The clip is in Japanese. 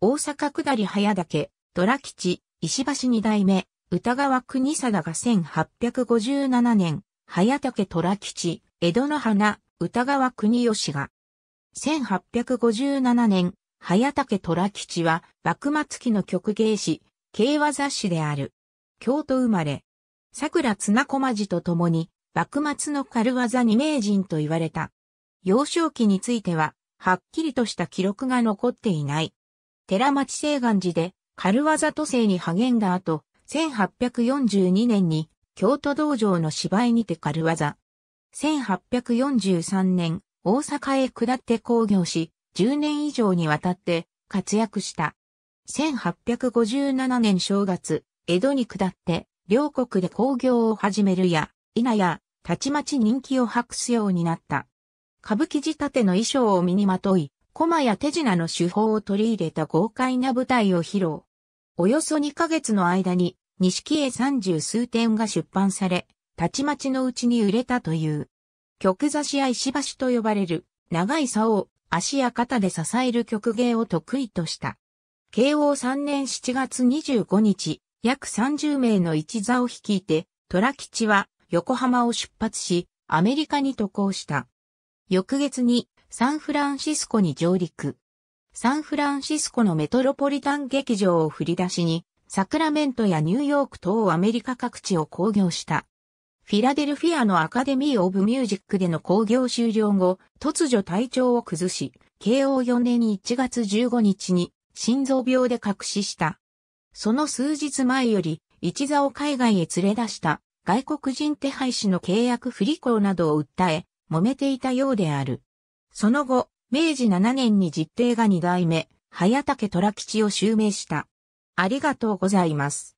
大阪下り早岳、虎吉、石橋二代目、歌川国貞が1857年、早竹虎吉、江戸の花、歌川国吉が。1857年、早竹虎吉は、幕末期の曲芸師、慶和雑誌である。京都生まれ。桜綱小町と共に、幕末の軽技に名人と言われた。幼少期については、はっきりとした記録が残っていない。寺町西岸寺で軽技都政に励んだ後、1842年に京都道場の芝居にて軽技。1843年、大阪へ下って工業し、10年以上にわたって活躍した。1857年正月、江戸に下って、両国で工業を始めるや、否や、たちまち人気を博すようになった。歌舞伎仕立ての衣装を身にまとい、駒や手品の手法を取り入れた豪快な舞台を披露。およそ2ヶ月の間に、錦絵三十数点が出版され、たちまちのうちに売れたという。曲差しや石橋と呼ばれる、長い竿を足や肩で支える曲芸を得意とした。慶応3年7月25日、約30名の一座を率いて、虎吉は横浜を出発し、アメリカに渡航した。翌月にサンフランシスコに上陸。サンフランシスコのメトロポリタン劇場を振り出しに、サクラメントやニューヨーク等アメリカ各地を興行した。フィラデルフィアのアカデミー・オブ・ミュージックでの興行終了後、突如体調を崩し、慶応4年1月15日に心臓病で隠死した。その数日前より、一座を海外へ連れ出した外国人手配師の契約不履行などを訴え、揉めていたようである。その後、明治7年に実定が2代目、早竹虎吉を襲名した。ありがとうございます。